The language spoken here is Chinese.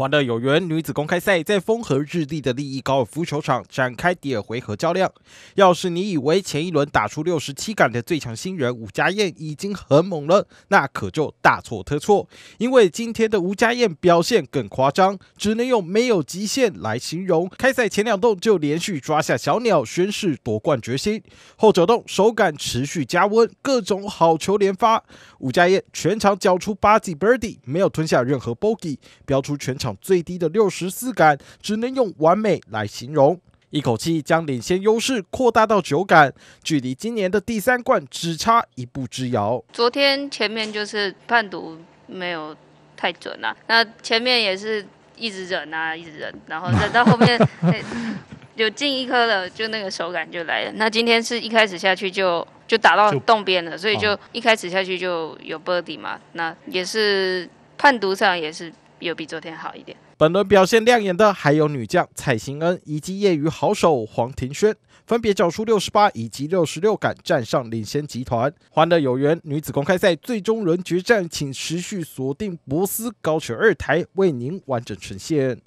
欢乐有缘女子公开赛在风和日丽的利益高尔夫球场展开第二回合较量。要是你以为前一轮打出六十七杆的最强新人吴家燕已经很猛了，那可就大错特错。因为今天的吴家燕表现更夸张，只能用没有极限来形容。开赛前两洞就连续抓下小鸟，宣誓夺冠决心。后九洞手感持续加温，各种好球连发。吴家燕全场缴出八记 birdie，没有吞下任何 bogey，标出全场。最低的六十四杆，只能用完美来形容，一口气将领先优势扩大到九杆，距离今年的第三冠只差一步之遥。昨天前面就是判读没有太准啊，那前面也是一直忍啊，一直忍，然后到后面 有进一颗了，就那个手感就来了。那今天是一开始下去就就打到洞边了，所以就一开始下去就有 birdie 嘛，那也是判读上也是。有比昨天好一点。本轮表现亮眼的还有女将蔡兴恩以及业余好手黄庭轩，分别缴出六十八以及六十六杆，站上领先集团。欢乐有缘女子公开赛最终轮决战，请持续锁定博斯高球二台，为您完整呈现。